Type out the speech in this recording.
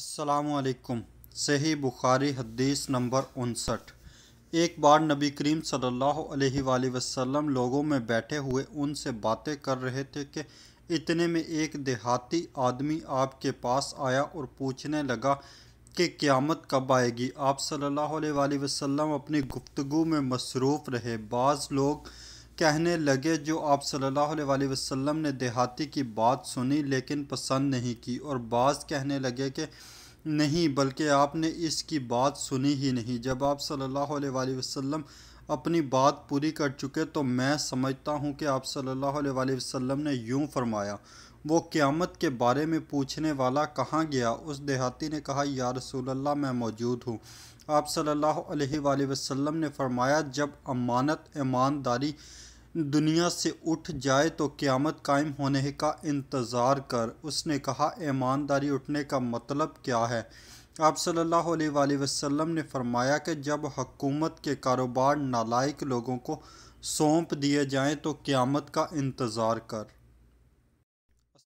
السلام علیکم صحیح بخاری حدیث نمبر انسٹھ ایک بار نبی کریم صلی اللہ علیہ وآلہ وسلم لوگوں میں بیٹھے ہوئے ان سے باتیں کر رہے تھے کہ اتنے میں ایک دیہاتی آدمی آپ کے پاس آیا اور پوچھنے لگا کہ قیامت کب آئے گی آپ صلی اللہ علیہ وآلہ وسلم اپنی گفتگو میں مصروف رہے بعض لوگ کہنے لگے جو آپ صلی اللہ علیہ وآلہ وسلم نے دیہاتی کی بات سنی لیکن پسند نہیں کی اور بعض کہنے لگے کہ نہیں بلکہ آپ نے اس کی بات سنی ہی نہیں جب آپ صلی اللہ علیہ وآلہ وسلم اپنی بات پوری کر چکے تو میں سمجھتا ہوں کہ آپ صلی اللہ علیہ وآلہ وسلم نے یوں فرمایا وہ قیامت کے بارے میں پوچھنے والا کہاں گیا اس دیہاتی نے کہا یا رسول اللہ میں موجود ہوں آپ صلی اللہ علیہ وآلہ وسلم نے فرمایا جب امانت ایمانداری دنیا سے اٹھ جائے تو قیامت قائم ہونے کا انتظار کر اس نے کہا ایمانداری اٹھنے کا مطلب کیا ہے آپ صلی اللہ علیہ وآلہ وسلم نے فرمایا کہ جب حکومت کے کاروبار نالائق لوگوں کو سونپ دیے جائیں تو قیامت کا انتظار کر